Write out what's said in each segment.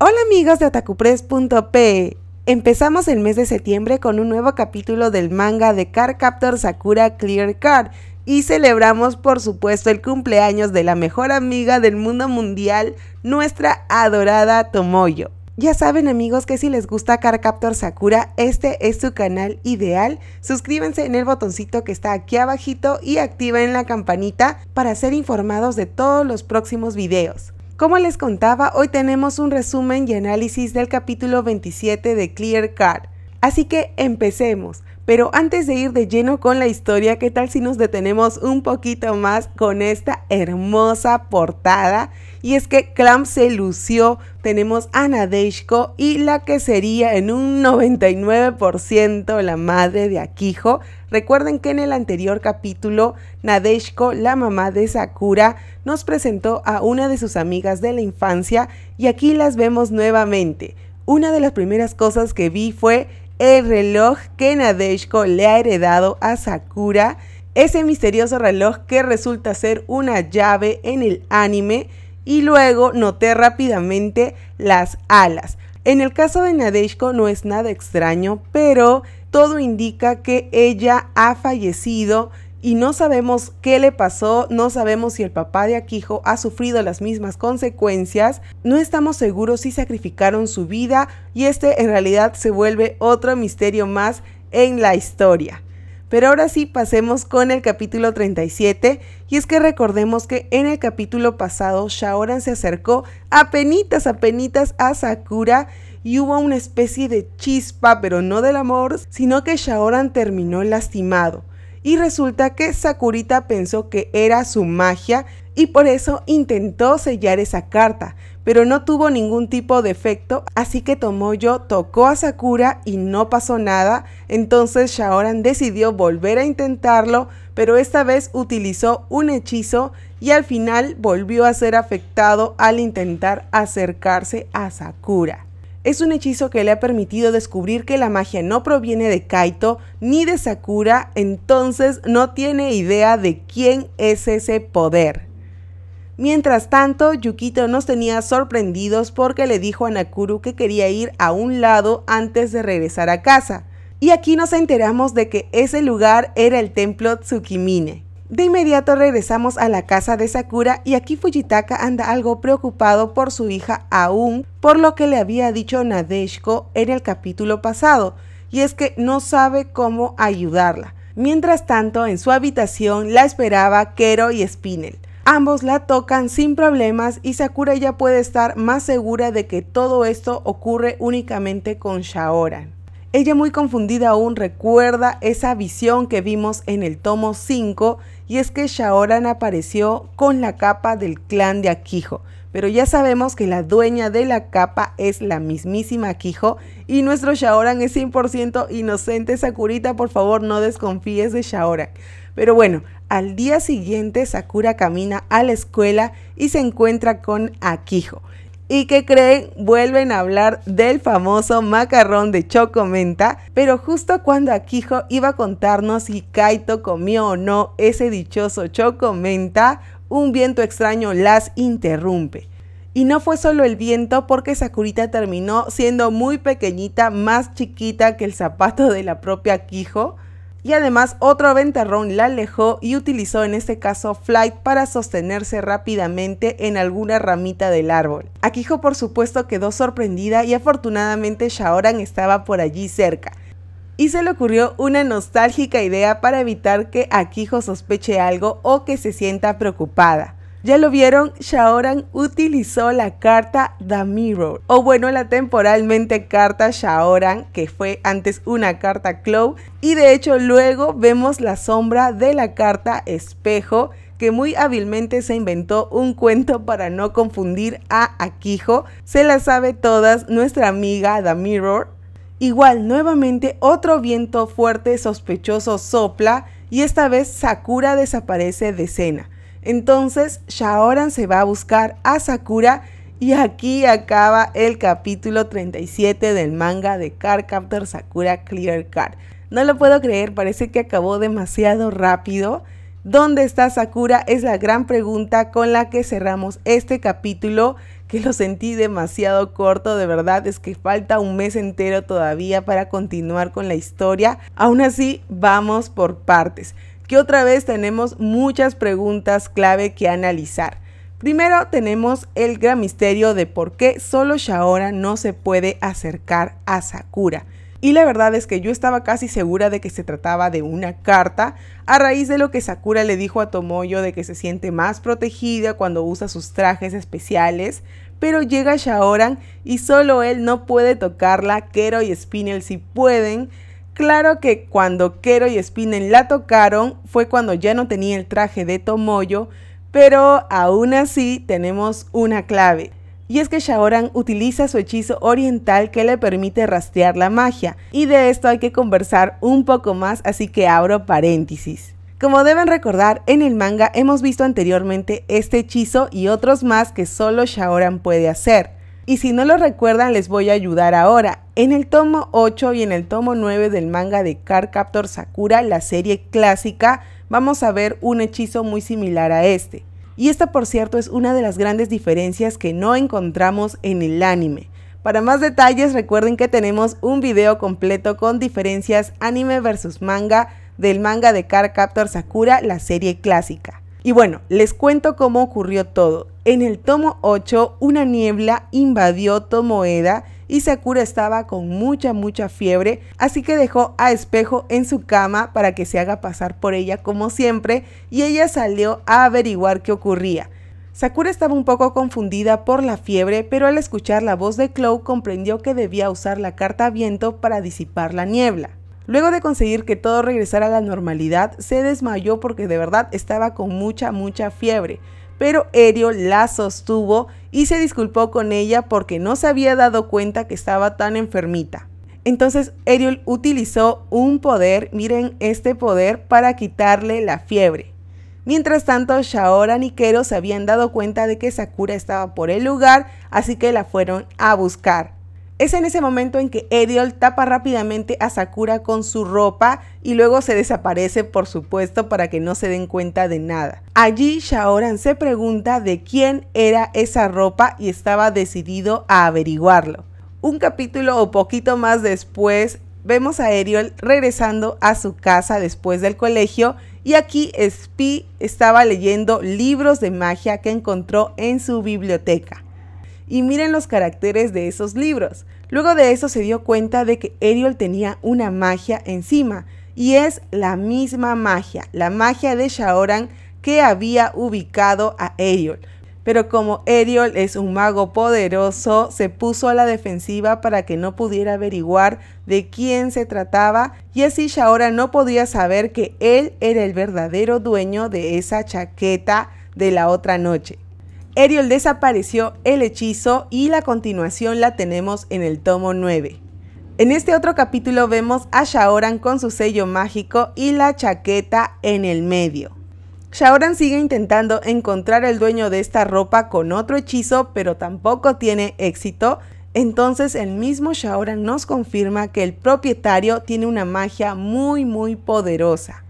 Hola amigos de otakupress.pe. Empezamos el mes de septiembre con un nuevo capítulo del manga de Car Captor Sakura Clear Card y celebramos por supuesto el cumpleaños de la mejor amiga del mundo mundial, nuestra adorada Tomoyo. Ya saben amigos que si les gusta Captor Sakura, este es su canal ideal. Suscríbanse en el botoncito que está aquí abajito y activen la campanita para ser informados de todos los próximos videos. Como les contaba, hoy tenemos un resumen y análisis del capítulo 27 de Clear Cut. Así que empecemos. Pero antes de ir de lleno con la historia, ¿qué tal si nos detenemos un poquito más con esta hermosa portada? Y es que Clamp se lució, tenemos a Nadeshko y la que sería en un 99% la madre de Akijo. Recuerden que en el anterior capítulo, Nadeshko, la mamá de Sakura, nos presentó a una de sus amigas de la infancia y aquí las vemos nuevamente. Una de las primeras cosas que vi fue el reloj que Nadeshko le ha heredado a Sakura, ese misterioso reloj que resulta ser una llave en el anime, y luego noté rápidamente las alas. En el caso de Nadeshko no es nada extraño, pero todo indica que ella ha fallecido y no sabemos qué le pasó, no sabemos si el papá de Akijo ha sufrido las mismas consecuencias, no estamos seguros si sacrificaron su vida y este en realidad se vuelve otro misterio más en la historia. Pero ahora sí pasemos con el capítulo 37 y es que recordemos que en el capítulo pasado Shaoran se acercó a penitas a penitas a Sakura y hubo una especie de chispa, pero no del amor, sino que Shaoran terminó lastimado y resulta que Sakurita pensó que era su magia y por eso intentó sellar esa carta, pero no tuvo ningún tipo de efecto, así que Tomoyo tocó a Sakura y no pasó nada, entonces Shaoran decidió volver a intentarlo, pero esta vez utilizó un hechizo y al final volvió a ser afectado al intentar acercarse a Sakura. Es un hechizo que le ha permitido descubrir que la magia no proviene de Kaito ni de Sakura, entonces no tiene idea de quién es ese poder. Mientras tanto, Yukito nos tenía sorprendidos porque le dijo a Nakuru que quería ir a un lado antes de regresar a casa. Y aquí nos enteramos de que ese lugar era el templo Tsukimine, de inmediato regresamos a la casa de Sakura y aquí Fujitaka anda algo preocupado por su hija aún, por lo que le había dicho Nadeshko en el capítulo pasado, y es que no sabe cómo ayudarla. Mientras tanto, en su habitación la esperaba Kero y Spinel. Ambos la tocan sin problemas y Sakura ya puede estar más segura de que todo esto ocurre únicamente con Shaoran. Ella muy confundida aún recuerda esa visión que vimos en el tomo 5 y es que Shaoran apareció con la capa del clan de Akijo, pero ya sabemos que la dueña de la capa es la mismísima Akijo y nuestro Shaoran es 100% inocente. Sakurita, por favor, no desconfíes de Shaoran. Pero bueno, al día siguiente Sakura camina a la escuela y se encuentra con Akijo. ¿Y que creen? Vuelven a hablar del famoso macarrón de Chocomenta, pero justo cuando Akijo iba a contarnos si Kaito comió o no ese dichoso Chocomenta, un viento extraño las interrumpe. Y no fue solo el viento porque Sakurita terminó siendo muy pequeñita, más chiquita que el zapato de la propia Kijo y además otro ventarrón la alejó y utilizó en este caso Flight para sostenerse rápidamente en alguna ramita del árbol. Akijo por supuesto quedó sorprendida y afortunadamente Shaoran estaba por allí cerca. Y se le ocurrió una nostálgica idea para evitar que Akijo sospeche algo o que se sienta preocupada. Ya lo vieron, Shaoran utilizó la carta The Mirror, o bueno, la temporalmente carta Shaoran, que fue antes una carta Clow, y de hecho luego vemos la sombra de la carta Espejo, que muy hábilmente se inventó un cuento para no confundir a Akijo. Se la sabe todas nuestra amiga The Mirror. Igual, nuevamente otro viento fuerte sospechoso sopla y esta vez Sakura desaparece de escena. Entonces, Shaoran se va a buscar a Sakura y aquí acaba el capítulo 37 del manga de Car Captor Sakura Clear Card. No lo puedo creer, parece que acabó demasiado rápido. ¿Dónde está Sakura? Es la gran pregunta con la que cerramos este capítulo que lo sentí demasiado corto, de verdad es que falta un mes entero todavía para continuar con la historia. Aún así, vamos por partes que otra vez tenemos muchas preguntas clave que analizar. Primero tenemos el gran misterio de por qué solo Shaora no se puede acercar a Sakura. Y la verdad es que yo estaba casi segura de que se trataba de una carta a raíz de lo que Sakura le dijo a Tomoyo de que se siente más protegida cuando usa sus trajes especiales, pero llega Shaoran y solo él no puede tocarla, Kero y Spinel sí pueden, Claro que cuando Kero y Spinen la tocaron fue cuando ya no tenía el traje de Tomoyo, pero aún así tenemos una clave. Y es que Shaoran utiliza su hechizo oriental que le permite rastrear la magia. Y de esto hay que conversar un poco más, así que abro paréntesis. Como deben recordar, en el manga hemos visto anteriormente este hechizo y otros más que solo Shaoran puede hacer. Y si no lo recuerdan, les voy a ayudar ahora. En el tomo 8 y en el tomo 9 del manga de Cardcaptor Sakura, la serie clásica, vamos a ver un hechizo muy similar a este. Y esta, por cierto, es una de las grandes diferencias que no encontramos en el anime. Para más detalles, recuerden que tenemos un video completo con diferencias anime versus manga del manga de Cardcaptor Sakura, la serie clásica. Y bueno, les cuento cómo ocurrió todo. En el tomo 8, una niebla invadió Tomoeda y Sakura estaba con mucha, mucha fiebre, así que dejó a Espejo en su cama para que se haga pasar por ella como siempre y ella salió a averiguar qué ocurría. Sakura estaba un poco confundida por la fiebre, pero al escuchar la voz de Chloe comprendió que debía usar la carta viento para disipar la niebla. Luego de conseguir que todo regresara a la normalidad, se desmayó porque de verdad estaba con mucha, mucha fiebre. Pero Erio la sostuvo y se disculpó con ella porque no se había dado cuenta que estaba tan enfermita. Entonces Eriol utilizó un poder, miren este poder, para quitarle la fiebre. Mientras tanto, Shaora y Kero se habían dado cuenta de que Sakura estaba por el lugar, así que la fueron a buscar. Es en ese momento en que Eriol tapa rápidamente a Sakura con su ropa y luego se desaparece, por supuesto, para que no se den cuenta de nada. Allí Shaoran se pregunta de quién era esa ropa y estaba decidido a averiguarlo. Un capítulo o poquito más después, vemos a Eriol regresando a su casa después del colegio y aquí Spee estaba leyendo libros de magia que encontró en su biblioteca y miren los caracteres de esos libros. Luego de eso se dio cuenta de que Eriol tenía una magia encima, y es la misma magia, la magia de Shaoran que había ubicado a Eriol. Pero como Eriol es un mago poderoso, se puso a la defensiva para que no pudiera averiguar de quién se trataba y así Shaoran no podía saber que él era el verdadero dueño de esa chaqueta de la otra noche. Eriol desapareció el hechizo y la continuación la tenemos en el tomo 9. En este otro capítulo vemos a Shaoran con su sello mágico y la chaqueta en el medio. Shaoran sigue intentando encontrar el dueño de esta ropa con otro hechizo, pero tampoco tiene éxito. Entonces el mismo Shaoran nos confirma que el propietario tiene una magia muy muy poderosa.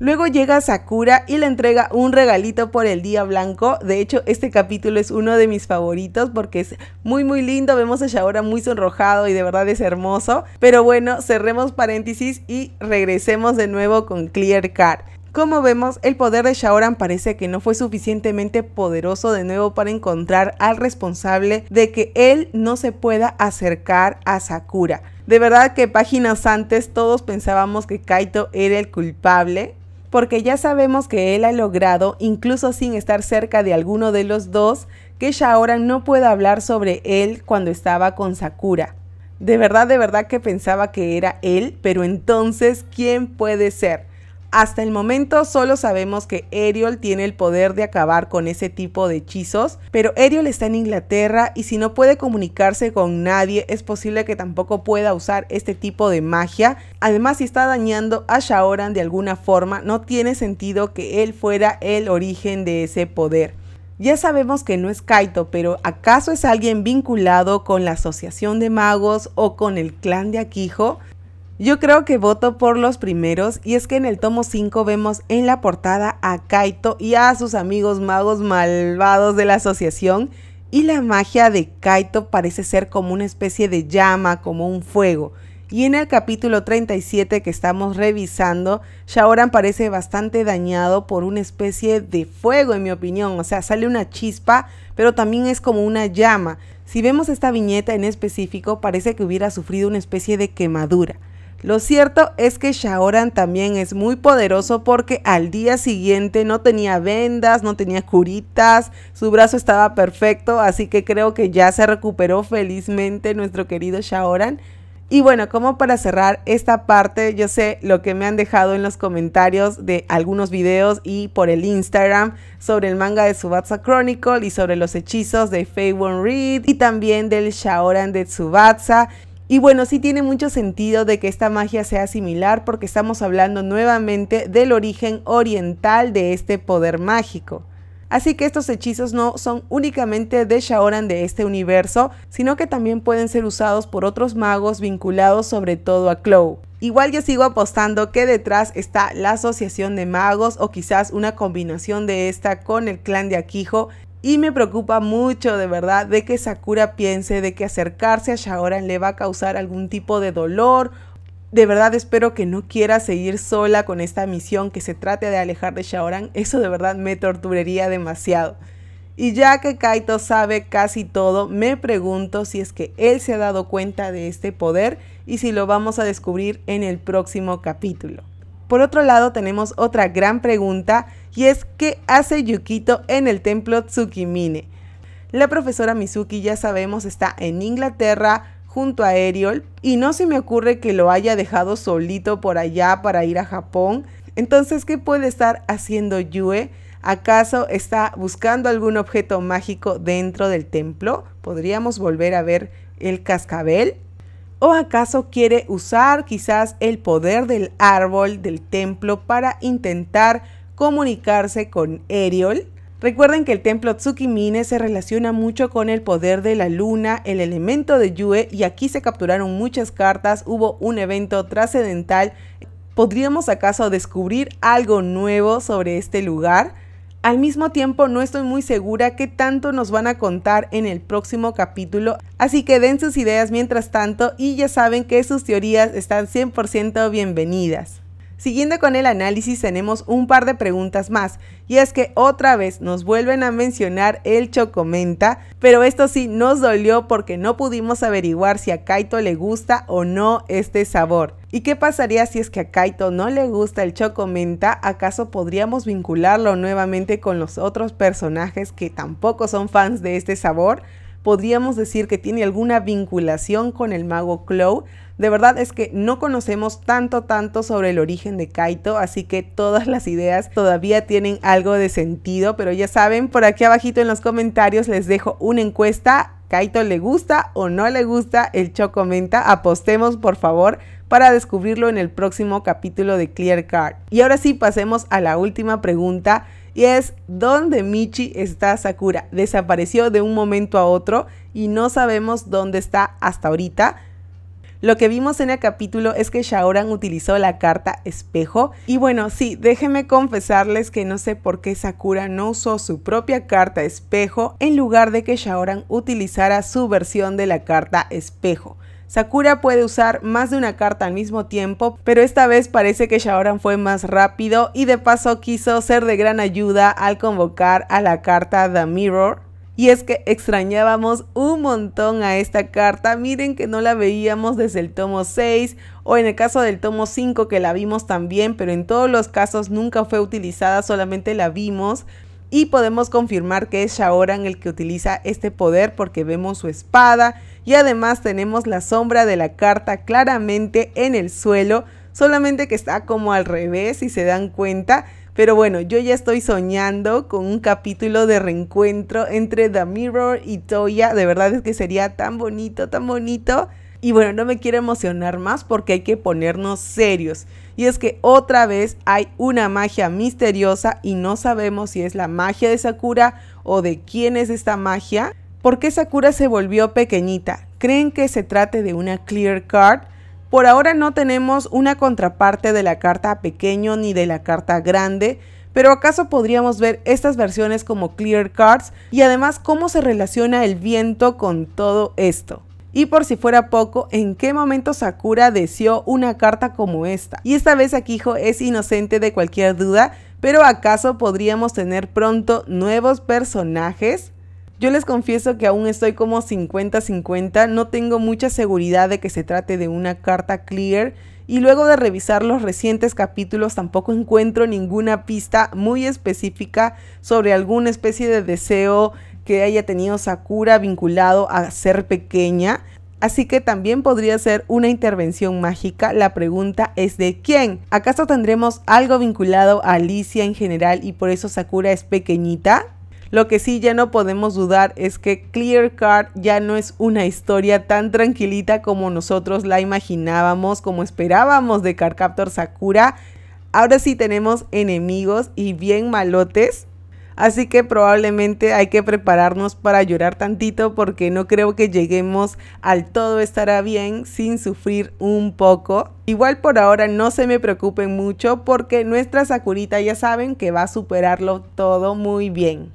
Luego llega Sakura y le entrega un regalito por el día blanco. De hecho, este capítulo es uno de mis favoritos porque es muy muy lindo. Vemos a Shaoran muy sonrojado y de verdad es hermoso. Pero bueno, cerremos paréntesis y regresemos de nuevo con Clear Card. Como vemos, el poder de Shaoran parece que no fue suficientemente poderoso de nuevo para encontrar al responsable de que él no se pueda acercar a Sakura. De verdad que páginas antes todos pensábamos que Kaito era el culpable, porque ya sabemos que él ha logrado, incluso sin estar cerca de alguno de los dos, que Shaoran no pueda hablar sobre él cuando estaba con Sakura. De verdad, de verdad que pensaba que era él, pero entonces, ¿quién puede ser? Hasta el momento solo sabemos que Ariel tiene el poder de acabar con ese tipo de hechizos, pero Ariel está en Inglaterra y si no puede comunicarse con nadie es posible que tampoco pueda usar este tipo de magia. Además, si está dañando a Shaoran de alguna forma, no tiene sentido que él fuera el origen de ese poder. Ya sabemos que no es Kaito, pero ¿acaso es alguien vinculado con la Asociación de Magos o con el clan de Akijo? Yo creo que voto por los primeros y es que en el tomo 5 vemos en la portada a Kaito y a sus amigos magos malvados de la asociación y la magia de Kaito parece ser como una especie de llama, como un fuego. Y en el capítulo 37 que estamos revisando, Shaoran parece bastante dañado por una especie de fuego, en mi opinión. O sea, sale una chispa, pero también es como una llama. Si vemos esta viñeta en específico, parece que hubiera sufrido una especie de quemadura. Lo cierto es que Shaoran también es muy poderoso porque al día siguiente no tenía vendas, no tenía curitas, su brazo estaba perfecto, así que creo que ya se recuperó felizmente nuestro querido Shaoran. Y bueno, como para cerrar esta parte, yo sé lo que me han dejado en los comentarios de algunos videos y por el Instagram sobre el manga de Tsubatsa Chronicle y sobre los hechizos de Faye One Reed y también del Shaoran de Tsubatsa. Y bueno, sí tiene mucho sentido de que esta magia sea similar porque estamos hablando nuevamente del origen oriental de este poder mágico. Así que estos hechizos no son únicamente de Shaoran de este universo, sino que también pueden ser usados por otros magos vinculados sobre todo a Clow. Igual yo sigo apostando que detrás está la asociación de magos o quizás una combinación de esta con el clan de Aquijo. Y me preocupa mucho, de verdad, de que Sakura piense de que acercarse a Shaoran le va a causar algún tipo de dolor. De verdad espero que no quiera seguir sola con esta misión, que se trate de alejar de Shaoran. Eso de verdad me torturaría demasiado. Y ya que Kaito sabe casi todo, me pregunto si es que él se ha dado cuenta de este poder y si lo vamos a descubrir en el próximo capítulo. Por otro lado, tenemos otra gran pregunta y es ¿qué hace Yukito en el templo Tsukimine? La profesora Mizuki ya sabemos está en Inglaterra junto a Eriol y no se me ocurre que lo haya dejado solito por allá para ir a Japón. Entonces, ¿qué puede estar haciendo Yue? ¿Acaso está buscando algún objeto mágico dentro del templo? ¿Podríamos volver a ver el cascabel? ¿O acaso quiere usar quizás el poder del árbol del templo para intentar comunicarse con Eriol? Recuerden que el templo Tsukimine se relaciona mucho con el poder de la luna, el elemento de Yue, y aquí se capturaron muchas cartas, hubo un evento trascendental. ¿Podríamos acaso descubrir algo nuevo sobre este lugar? Al mismo tiempo no estoy muy segura qué tanto nos van a contar en el próximo capítulo, así que den sus ideas mientras tanto y ya saben que sus teorías están 100% bienvenidas. Siguiendo con el análisis tenemos un par de preguntas más y es que otra vez nos vuelven a mencionar el Chocomenta, pero esto sí nos dolió porque no pudimos averiguar si a Kaito le gusta o no este sabor. ¿Y qué pasaría si es que a Kaito no le gusta el Chocomenta? ¿Acaso podríamos vincularlo nuevamente con los otros personajes que tampoco son fans de este sabor? podríamos decir que tiene alguna vinculación con el mago Clow. De verdad es que no conocemos tanto, tanto sobre el origen de Kaito, así que todas las ideas todavía tienen algo de sentido, pero ya saben, por aquí abajito en los comentarios les dejo una encuesta. ¿Kaito le gusta o no le gusta el comenta. Apostemos, por favor, para descubrirlo en el próximo capítulo de Clear Card. Y ahora sí, pasemos a la última pregunta y es donde Michi está Sakura. Desapareció de un momento a otro y no sabemos dónde está hasta ahorita. Lo que vimos en el capítulo es que Shaoran utilizó la carta espejo. Y bueno, sí, déjenme confesarles que no sé por qué Sakura no usó su propia carta espejo en lugar de que Shaoran utilizara su versión de la carta espejo. Sakura puede usar más de una carta al mismo tiempo, pero esta vez parece que Shaoran fue más rápido y de paso quiso ser de gran ayuda al convocar a la carta The Mirror. Y es que extrañábamos un montón a esta carta, miren que no la veíamos desde el tomo 6 o en el caso del tomo 5 que la vimos también, pero en todos los casos nunca fue utilizada, solamente la vimos. Y podemos confirmar que es Shaoran el que utiliza este poder porque vemos su espada y además tenemos la sombra de la carta claramente en el suelo, solamente que está como al revés si se dan cuenta. Pero bueno, yo ya estoy soñando con un capítulo de reencuentro entre The Mirror y Toya, de verdad es que sería tan bonito, tan bonito. Y bueno, no me quiero emocionar más porque hay que ponernos serios. Y es que otra vez hay una magia misteriosa y no sabemos si es la magia de Sakura o de quién es esta magia. ¿Por qué Sakura se volvió pequeñita? ¿Creen que se trate de una clear card? Por ahora no tenemos una contraparte de la carta pequeño ni de la carta grande, pero acaso podríamos ver estas versiones como clear cards y además cómo se relaciona el viento con todo esto. Y por si fuera poco, ¿en qué momento Sakura deseó una carta como esta? Y esta vez Akijo es inocente de cualquier duda, pero ¿acaso podríamos tener pronto nuevos personajes? Yo les confieso que aún estoy como 50-50, no tengo mucha seguridad de que se trate de una carta clear y luego de revisar los recientes capítulos tampoco encuentro ninguna pista muy específica sobre alguna especie de deseo que haya tenido Sakura vinculado a ser pequeña. Así que también podría ser una intervención mágica. La pregunta es de quién. ¿Acaso tendremos algo vinculado a Alicia en general y por eso Sakura es pequeñita? Lo que sí ya no podemos dudar es que Clear Card ya no es una historia tan tranquilita como nosotros la imaginábamos, como esperábamos de Cardcaptor Sakura. Ahora sí tenemos enemigos y bien malotes Así que probablemente hay que prepararnos para llorar tantito porque no creo que lleguemos al todo estará bien sin sufrir un poco. Igual por ahora no se me preocupen mucho porque nuestra Sakurita ya saben que va a superarlo todo muy bien.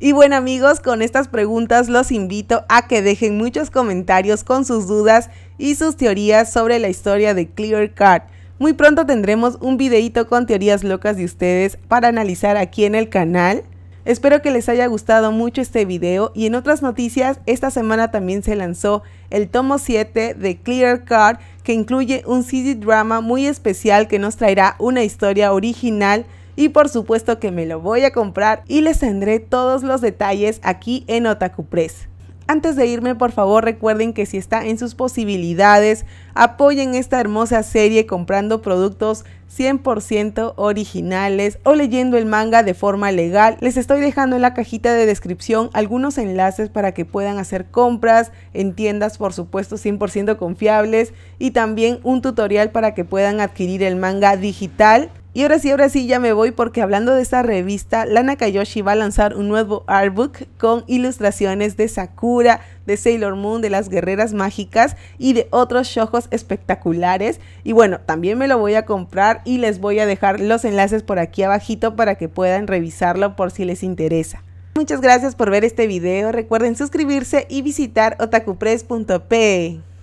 Y bueno amigos, con estas preguntas los invito a que dejen muchos comentarios con sus dudas y sus teorías sobre la historia de Clear Card. Muy pronto tendremos un videito con teorías locas de ustedes para analizar aquí en el canal. Espero que les haya gustado mucho este video y en otras noticias, esta semana también se lanzó el tomo 7 de Clear Card que incluye un CD drama muy especial que nos traerá una historia original y por supuesto que me lo voy a comprar y les tendré todos los detalles aquí en Otaku Press. Antes de irme, por favor, recuerden que si está en sus posibilidades, apoyen esta hermosa serie comprando productos 100% originales o leyendo el manga de forma legal. Les estoy dejando en la cajita de descripción algunos enlaces para que puedan hacer compras en tiendas, por supuesto, 100% confiables y también un tutorial para que puedan adquirir el manga digital y ahora sí, ahora sí, ya me voy porque hablando de esta revista, Lana Nakayoshi va a lanzar un nuevo artbook con ilustraciones de Sakura, de Sailor Moon, de las guerreras mágicas y de otros shojos espectaculares. Y bueno, también me lo voy a comprar y les voy a dejar los enlaces por aquí abajito para que puedan revisarlo por si les interesa. Muchas gracias por ver este video, recuerden suscribirse y visitar otakupress.pe.